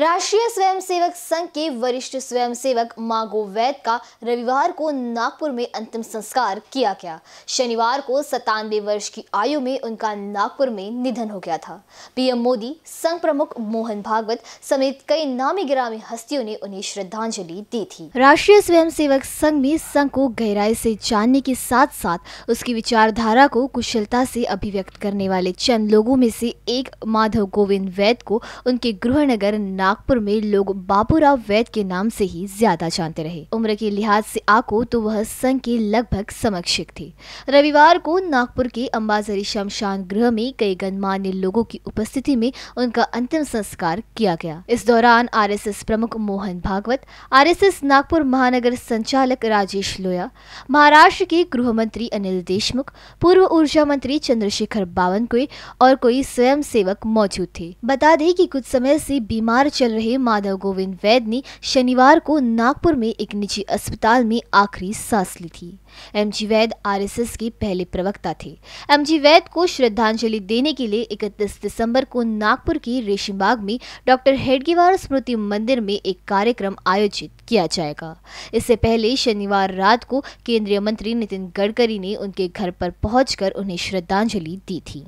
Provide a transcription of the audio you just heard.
राष्ट्रीय स्वयंसेवक संघ के वरिष्ठ स्वयंसेवक मागो वैद का रविवार को नागपुर में अंतिम संस्कार किया गया शनिवार को सतानवे वर्ष की आयु में उनका नागपुर में निधन हो गया था पीएम मोदी संघ प्रमुख मोहन भागवत समेत कई नामी ग्रामीण हस्तियों ने उन्हें श्रद्धांजलि दी थी राष्ट्रीय स्वयंसेवक संघ में संघ को गहराई से जानने के साथ साथ उसकी विचारधारा को कुशलता से अभिव्यक्त करने वाले चंद लोगों में से एक माधव गोविंद वैद को उनके गृहनगर नाग नागपुर में लोग बाबूराव वैद के नाम से ही ज्यादा जानते रहे उम्र के लिहाज से आको तो वह संघ के लगभग समक्षिक थे रविवार को नागपुर के अम्बाजरी शमशान गृह में कई गणमान्य लोगों की उपस्थिति में उनका अंतिम संस्कार किया गया इस दौरान आर प्रमुख मोहन भागवत आर नागपुर महानगर संचालक राजेश लोया महाराष्ट्र के गृह मंत्री अनिल देशमुख पूर्व ऊर्जा मंत्री चंद्रशेखर बावनकुए और कोई स्वयं सेवक मौजूद थे बता दें कि कुछ समय से बीमार चल रहे माधव गोविंद वैद ने शनिवार को नागपुर में एक निजी अस्पताल में आखिरी सांस ली थी एम जी वैद आरएसएस के पहले प्रवक्ता थे एम जी वैद को श्रद्धांजलि देने के लिए 31 दिसंबर को नागपुर के रेशमबाग में डॉक्टर हेडगेवार स्मृति मंदिर में एक कार्यक्रम आयोजित किया जाएगा इससे पहले शनिवार रात को केंद्रीय मंत्री नितिन गडकरी ने उनके घर पर पहुंचकर उन्हें श्रद्धांजलि दी थी